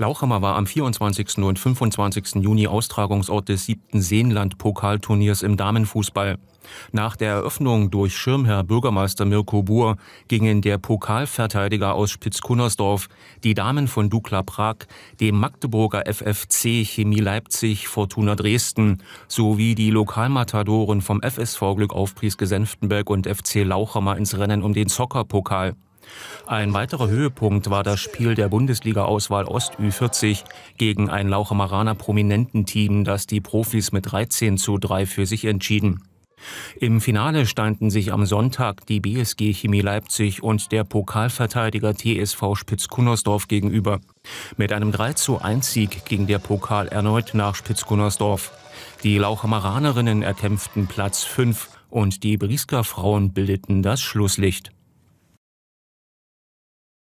Lauchhammer war am 24. und 25. Juni Austragungsort des siebten Seenland-Pokalturniers im Damenfußball. Nach der Eröffnung durch Schirmherr Bürgermeister Mirko Buhr gingen der Pokalverteidiger aus Spitzkunnersdorf, die Damen von Dukla Prag, dem Magdeburger FFC Chemie Leipzig Fortuna Dresden sowie die Lokalmatadoren vom FSV Glück auf Pries Senftenberg und FC Lauchhammer ins Rennen um den Zockerpokal. Ein weiterer Höhepunkt war das Spiel der Bundesliga-Auswahl Ostü 40 gegen ein Lauchemaraner Prominententeam, das die Profis mit 13 zu 3 für sich entschieden. Im Finale standen sich am Sonntag die BSG Chemie Leipzig und der Pokalverteidiger TSV Spitz-Kunnersdorf gegenüber. Mit einem 3 zu 1 Sieg ging der Pokal erneut nach Spitz-Kunnersdorf. Die Lauchemaranerinnen erkämpften Platz 5 und die Briesker Frauen bildeten das Schlusslicht.